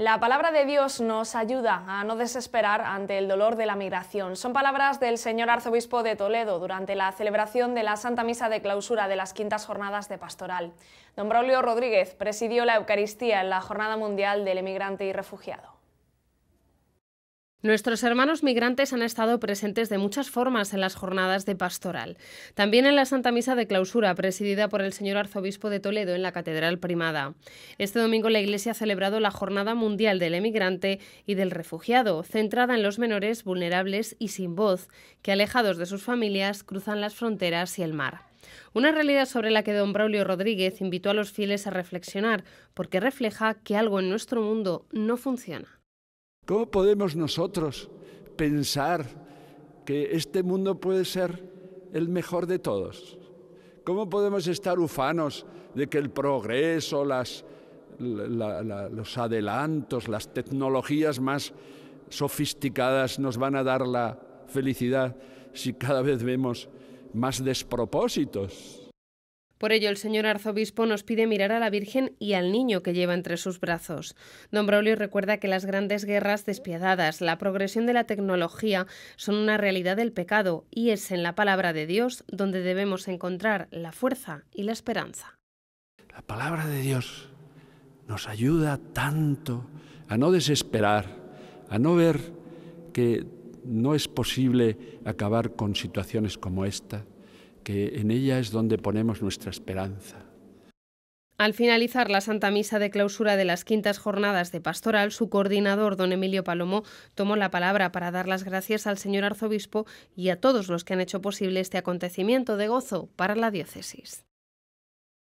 La palabra de Dios nos ayuda a no desesperar ante el dolor de la migración. Son palabras del señor arzobispo de Toledo durante la celebración de la Santa Misa de clausura de las quintas jornadas de pastoral. Don Braulio Rodríguez presidió la Eucaristía en la Jornada Mundial del Emigrante y Refugiado. Nuestros hermanos migrantes han estado presentes de muchas formas en las jornadas de pastoral. También en la Santa Misa de Clausura, presidida por el señor arzobispo de Toledo en la Catedral Primada. Este domingo la Iglesia ha celebrado la Jornada Mundial del Emigrante y del Refugiado, centrada en los menores vulnerables y sin voz, que alejados de sus familias cruzan las fronteras y el mar. Una realidad sobre la que don Braulio Rodríguez invitó a los fieles a reflexionar, porque refleja que algo en nuestro mundo no funciona. ¿Cómo podemos nosotros pensar que este mundo puede ser el mejor de todos? ¿Cómo podemos estar ufanos de que el progreso, los adelantos, las tecnologías más sofisticadas nos van a dar la felicidad si cada vez vemos más despropósitos? Por ello, el señor arzobispo nos pide mirar a la Virgen y al niño que lleva entre sus brazos. Don Braulio recuerda que las grandes guerras despiadadas, la progresión de la tecnología, son una realidad del pecado y es en la palabra de Dios donde debemos encontrar la fuerza y la esperanza. La palabra de Dios nos ayuda tanto a no desesperar, a no ver que no es posible acabar con situaciones como esta, que en ella es donde ponemos nuestra esperanza. Al finalizar la Santa Misa de clausura de las quintas jornadas de pastoral, su coordinador, don Emilio Palomó, tomó la palabra para dar las gracias al señor arzobispo y a todos los que han hecho posible este acontecimiento de gozo para la diócesis.